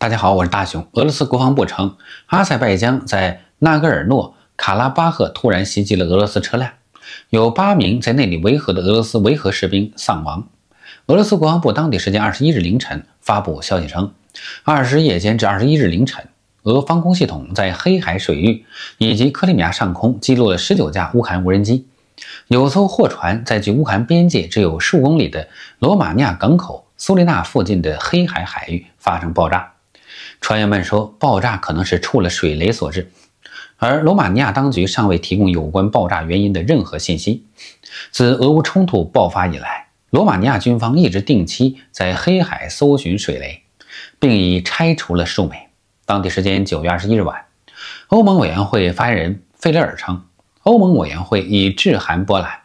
大家好，我是大雄。俄罗斯国防部称，阿塞拜疆在纳戈尔诺卡拉巴赫突然袭击了俄罗斯车辆，有八名在那里维和的俄罗斯维和士兵丧亡。俄罗斯国防部当地时间二十一日凌晨发布消息称，二十夜间至二十一日凌晨，俄防空系统在黑海水域以及克里米亚上空击落了十九架乌克兰无人机。有艘货船在距乌克兰边界只有数公里的罗马尼亚港口苏利纳附近的黑海海域发生爆炸。船员们说，爆炸可能是触了水雷所致，而罗马尼亚当局尚未提供有关爆炸原因的任何信息。自俄乌冲突爆发以来，罗马尼亚军方一直定期在黑海搜寻水雷，并已拆除了数枚。当地时间九月二十一日晚，欧盟委员会发言人费雷尔称，欧盟委员会已致函波兰、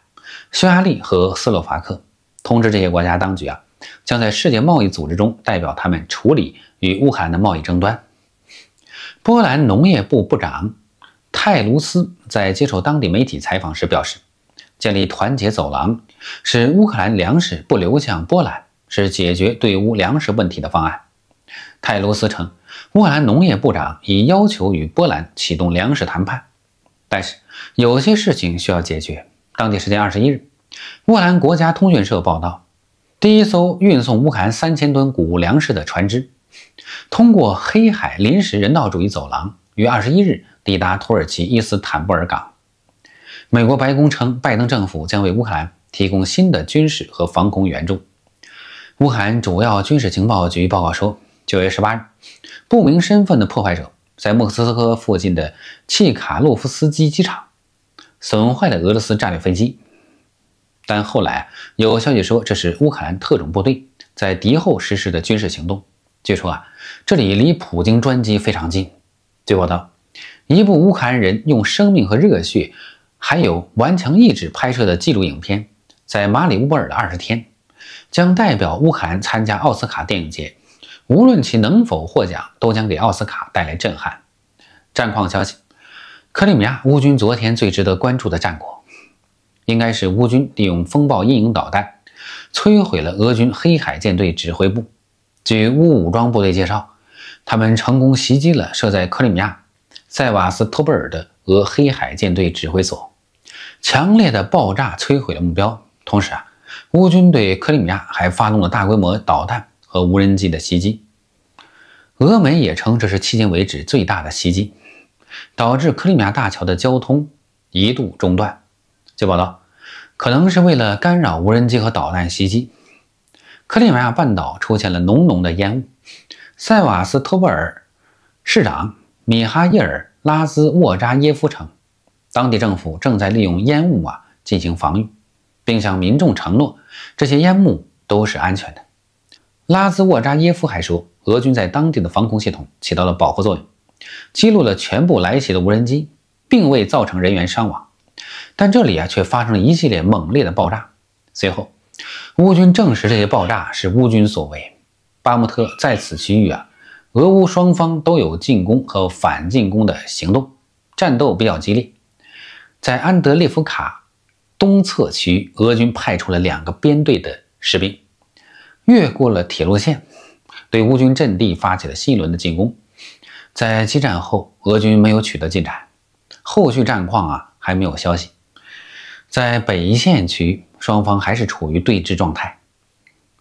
匈牙利和斯洛伐克，通知这些国家当局啊。将在世界贸易组织中代表他们处理与乌克兰的贸易争端。波兰农业部部长泰卢斯在接受当地媒体采访时表示：“建立团结走廊，使乌克兰粮食不流向波兰，是解决对乌粮食问题的方案。”泰卢斯称，乌克兰农业部长已要求与波兰启动粮食谈判，但是有些事情需要解决。当地时间二十一日，波兰国家通讯社报道。第一艘运送乌克兰三千吨谷物粮食的船只，通过黑海临时人道主义走廊，于二十一日抵达土耳其伊斯坦布尔港。美国白宫称，拜登政府将为乌克兰提供新的军事和防空援助。乌克兰主要军事情报局报告说，九月十八日，不明身份的破坏者在莫斯科附近的契卡洛夫斯基机场，损坏了俄罗斯战略飞机。但后来有消息说，这是乌克兰特种部队在敌后实施的军事行动。据说啊，这里离普京专机非常近。据报道，一部乌克兰人用生命和热血，还有顽强意志拍摄的记录影片，在马里乌波尔的二十天，将代表乌克兰参加奥斯卡电影节。无论其能否获奖，都将给奥斯卡带来震撼。战况消息：克里米亚乌军昨天最值得关注的战果。应该是乌军利用风暴阴影导弹摧毁了俄军黑海舰队指挥部。据乌武装部队介绍，他们成功袭击了设在克里米亚塞瓦斯托波尔的俄黑海舰队指挥所，强烈的爆炸摧毁了目标。同时啊，乌军对克里米亚还发动了大规模导弹和无人机的袭击。俄媒也称这是迄今为止最大的袭击，导致克里米亚大桥的交通一度中断。据报道，可能是为了干扰无人机和导弹袭击，克里米亚半岛出现了浓浓的烟雾。塞瓦斯托波尔市长米哈伊尔·拉兹沃扎耶夫称，当地政府正在利用烟雾啊进行防御，并向民众承诺这些烟雾都是安全的。拉兹沃扎耶夫还说，俄军在当地的防空系统起到了保护作用，击落了全部来袭的无人机，并未造成人员伤亡。但这里啊，却发生了一系列猛烈的爆炸。随后，乌军证实这些爆炸是乌军所为。巴木特在此区域啊，俄乌双方都有进攻和反进攻的行动，战斗比较激烈。在安德烈夫卡东侧区域，俄军派出了两个编队的士兵，越过了铁路线，对乌军阵地发起了新一轮的进攻。在激战后，俄军没有取得进展，后续战况啊，还没有消息。在北一线区，双方还是处于对峙状态，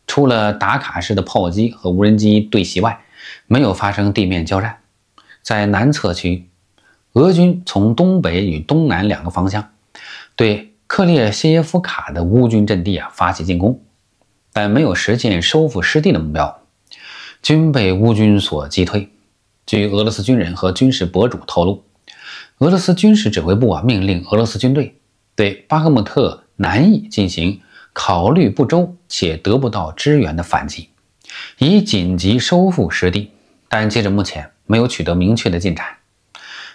除了打卡式的炮击和无人机对袭外，没有发生地面交战。在南侧区，俄军从东北与东南两个方向对克列谢耶夫卡的乌军阵地啊发起进攻，但没有实现收复失地的目标，均被乌军所击退。据俄罗斯军人和军事博主透露，俄罗斯军事指挥部啊命令俄罗斯军队。对巴赫穆特难以进行考虑不周且得不到支援的反击，以紧急收复失地，但截至目前没有取得明确的进展。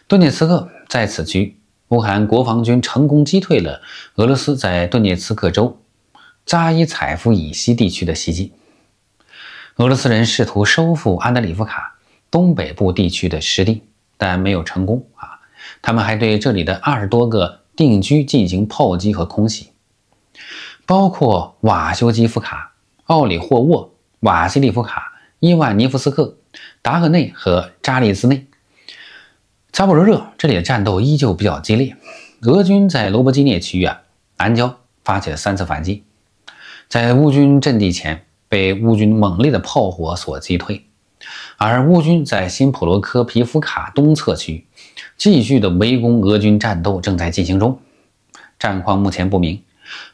顿涅茨克在此区，乌克兰国防军成功击退了俄罗斯在顿涅茨克州扎伊采夫以西地区的袭击。俄罗斯人试图收复安德里夫卡东北部地区的失地，但没有成功啊！他们还对这里的二十多个。定居进行炮击和空袭，包括瓦修基夫卡、奥里霍沃、瓦西利夫卡、伊万尼夫斯克、达赫内和扎利斯内、扎布罗热。这里的战斗依旧比较激烈，俄军在罗伯基涅区域啊南郊发起了三次反击，在乌军阵地前被乌军猛烈的炮火所击退，而乌军在新普罗科皮夫卡东侧区域。继续的围攻俄军战斗正在进行中，战况目前不明。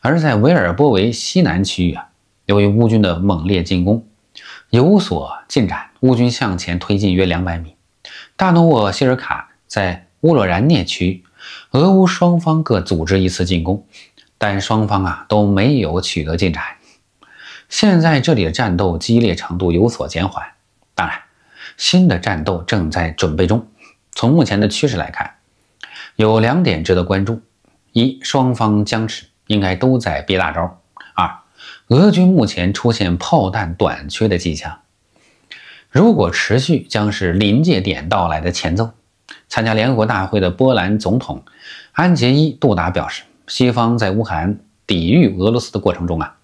而在维尔波维西南区域啊，由于乌军的猛烈进攻有所进展，乌军向前推进约两百米。大诺沃谢尔卡在乌洛然涅区，俄乌双方各组织一次进攻，但双方啊都没有取得进展。现在这里的战斗激烈程度有所减缓，当然，新的战斗正在准备中。从目前的趋势来看，有两点值得关注：一，双方僵持，应该都在憋大招；二，俄军目前出现炮弹短缺的迹象，如果持续，将是临界点到来的前奏。参加联合国大会的波兰总统安杰伊·杜达表示，西方在乌克兰抵御俄罗斯的过程中啊，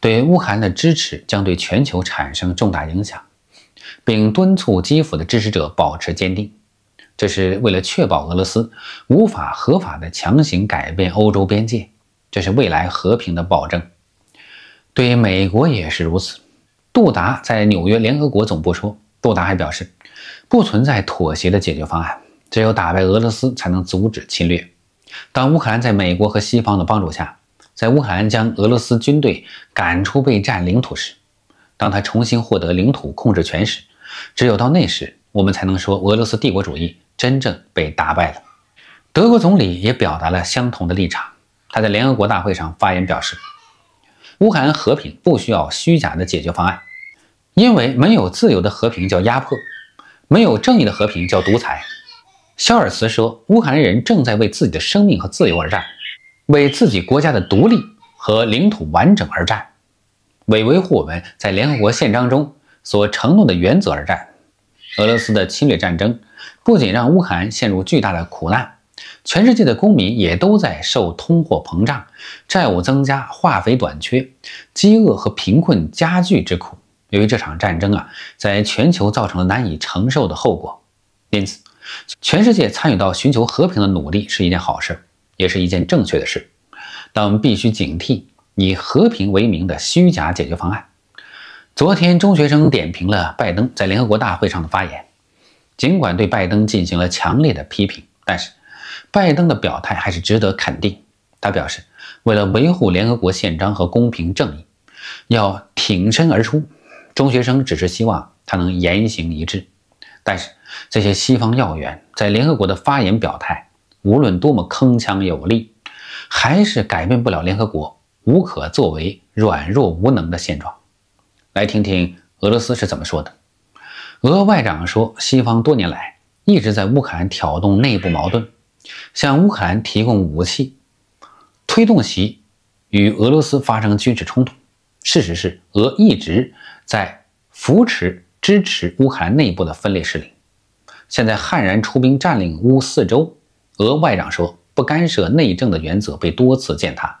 对乌克兰的支持将对全球产生重大影响，并敦促基辅的支持者保持坚定。这是为了确保俄罗斯无法合法地强行改变欧洲边界，这是未来和平的保证。对美国也是如此。杜达在纽约联合国总部说。杜达还表示，不存在妥协的解决方案，只有打败俄罗斯才能阻止侵略。当乌克兰在美国和西方的帮助下，在乌克兰将俄罗斯军队赶出被占领土时，当他重新获得领土控制权时，只有到那时，我们才能说俄罗斯帝国主义。真正被打败了。德国总理也表达了相同的立场。他在联合国大会上发言表示：“乌克兰和平不需要虚假的解决方案，因为没有自由的和平叫压迫，没有正义的和平叫独裁。”肖尔茨说：“乌克兰人正在为自己的生命和自由而战，为自己国家的独立和领土完整而战，为维护我们在联合国宪章中所承诺的原则而战。”俄罗斯的侵略战争。不仅让乌克兰陷入巨大的苦难，全世界的公民也都在受通货膨胀、债务增加、化肥短缺、饥饿和贫困加剧之苦。由于这场战争啊，在全球造成了难以承受的后果，因此，全世界参与到寻求和平的努力是一件好事，也是一件正确的事。但我们必须警惕以和平为名的虚假解决方案。昨天，中学生点评了拜登在联合国大会上的发言。尽管对拜登进行了强烈的批评，但是拜登的表态还是值得肯定。他表示，为了维护联合国宪章和公平正义，要挺身而出。中学生只是希望他能言行一致。但是这些西方要员在联合国的发言表态，无论多么铿锵有力，还是改变不了联合国无可作为、软弱无能的现状。来听听俄罗斯是怎么说的。俄外长说，西方多年来一直在乌克兰挑动内部矛盾，向乌克兰提供武器，推动其与俄罗斯发生军事冲突。事实是，俄一直在扶持支持乌克兰内部的分裂势力。现在悍然出兵占领乌四州，俄外长说，不干涉内政的原则被多次践踏。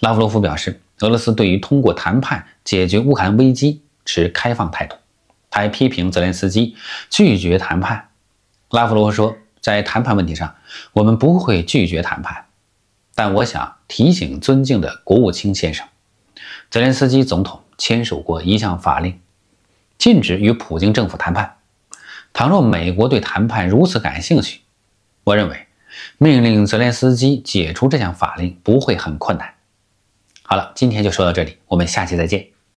拉夫罗夫表示，俄罗斯对于通过谈判解决乌克兰危机持开放态度。还批评泽连斯基拒绝谈判。拉夫罗夫说，在谈判问题上，我们不会拒绝谈判，但我想提醒尊敬的国务卿先生，泽连斯基总统签署过一项法令，禁止与普京政府谈判。倘若美国对谈判如此感兴趣，我认为命令泽连斯基解除这项法令不会很困难。好了，今天就说到这里，我们下期再见。